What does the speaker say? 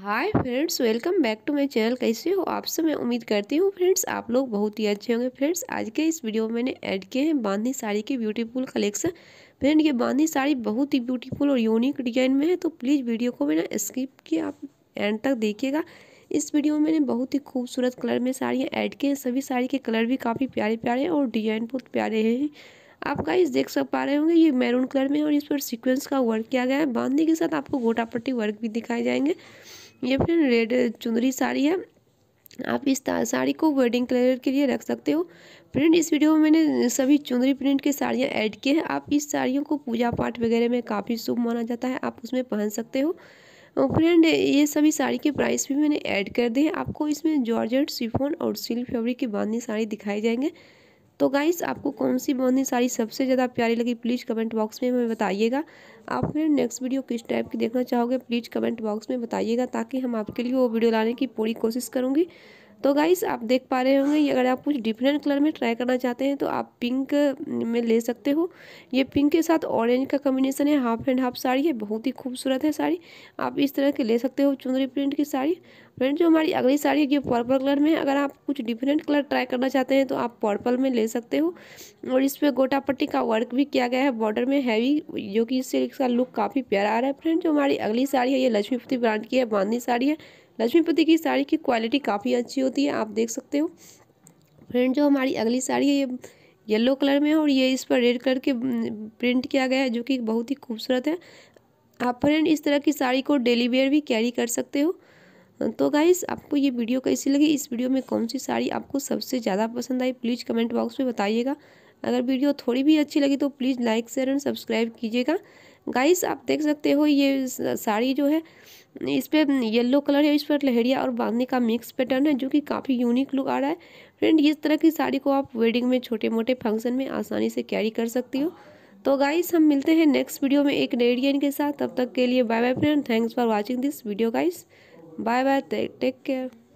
hi friends welcome back to my channel कैसे हो आप सब मैं उम्मीद करती हूँ फ्रेंड्स आप लोग बहुत ही अच्छे होंगे फ्रेंड्स आज के इस वीडियो में मैंने ऐड किए हैं बांधनी साड़ी के ब्यूटीफुल कलेक्शन फ्रेंड ये बांधनी साड़ी बहुत ही ब्यूटीफुल और यूनिक डिजाइन में है तो प्लीज़ वीडियो को मैंने स्किप किया आप एंड तक देखिएगा इस वीडियो में मैंने बहुत ही खूबसूरत कलर में साड़ियाँ ऐड की हैं सभी साड़ी के कलर भी काफ़ी प्यारे प्यारे हैं और डिजाइन बहुत प्यारे हैं आप गाइस देख सक पा रहे होंगे ये मैरून कलर में और इस पर सीक्वेंस का वर्क किया गया है बांधने के साथ आपको गोटा पट्टी वर्क भी दिखाए जाएंगे ये फ्रेंड रेड चुंदरी साड़ी है आप इस साड़ी को वेडिंग कलर के लिए रख सकते हो फ्रेंड इस वीडियो में मैंने सभी चुंदरी प्रिंट की साड़ियाँ ऐड किए हैं आप इस साड़ियों को पूजा पाठ वगैरह में काफ़ी शुभ माना जाता है आप उसमें पहन सकते हो फ्रेंड ये सभी साड़ी के प्राइस भी मैंने ऐड कर दिए हैं आपको इसमें जॉर्जेट सिफोन और सिल्क फैब्रिक की बांधनी साड़ी दिखाई जाएंगे तो गाइस आपको कौन सी बौनी साड़ी सबसे ज़्यादा प्यारी लगी प्लीज़ कमेंट बॉक्स में हमें बताइएगा आप फिर नेक्स्ट वीडियो किस टाइप की देखना चाहोगे प्लीज़ कमेंट बॉक्स में बताइएगा ताकि हम आपके लिए वो वीडियो लाने की पूरी कोशिश करूँगी तो गाइस आप देख पा रहे होंगे अगर आप कुछ डिफरेंट कलर में ट्राई करना चाहते हैं तो आप पिंक में ले सकते हो ये पिंक के साथ ऑरेंज का कॉम्बिनेशन है हाफ एंड हाफ साड़ी है बहुत ही खूबसूरत है साड़ी आप इस तरह के ले सकते हो चुंदरी प्रिंट की साड़ी फ्रेंड जो हमारी अगली साड़ी है ये पर्पल कलर में है अगर आप कुछ डिफरेंट कलर ट्राई करना चाहते हैं तो आप पर्पल में ले सकते हो और इस पर गोटा पट्टी का वर्क भी किया गया है बॉर्डर में हैवी जो कि इससे इसका लुक काफ़ी प्यारा आ रहा है फ्रेंड जो हमारी अगली साड़ी है ये लक्ष्मीपति ब्रांड की है बांदी साड़ी है लक्ष्मीपति की साड़ी की क्वालिटी काफ़ी अच्छी होती है आप देख सकते हो फ्रेंड जो हमारी अगली साड़ी है ये येलो कलर में है और ये इस पर रेड कलर के प्रिंट किया गया है जो कि बहुत ही खूबसूरत है आप फ्रेंड इस तरह की साड़ी को डेली वेयर भी कैरी कर सकते हो तो गाइस आपको ये वीडियो कैसी लगी इस वीडियो में कौन सी साड़ी आपको सबसे ज़्यादा पसंद आई प्लीज़ कमेंट बॉक्स में बताइएगा अगर वीडियो थोड़ी भी अच्छी लगी तो please like share and subscribe कीजिएगा गाइस आप देख सकते हो ये साड़ी जो है इस पर येलो कलर है इस पर लहरिया और बांधने का मिक्स पैटर्न है जो कि काफ़ी यूनिक लुक आ रहा है फ्रेंड इस तरह की साड़ी को आप वेडिंग में छोटे मोटे फंक्शन में आसानी से कैरी कर सकती हो तो गाइस हम मिलते हैं नेक्स्ट वीडियो में एक नए के साथ तब तक के लिए bye bye friend thanks for watching this video guys bye bye take care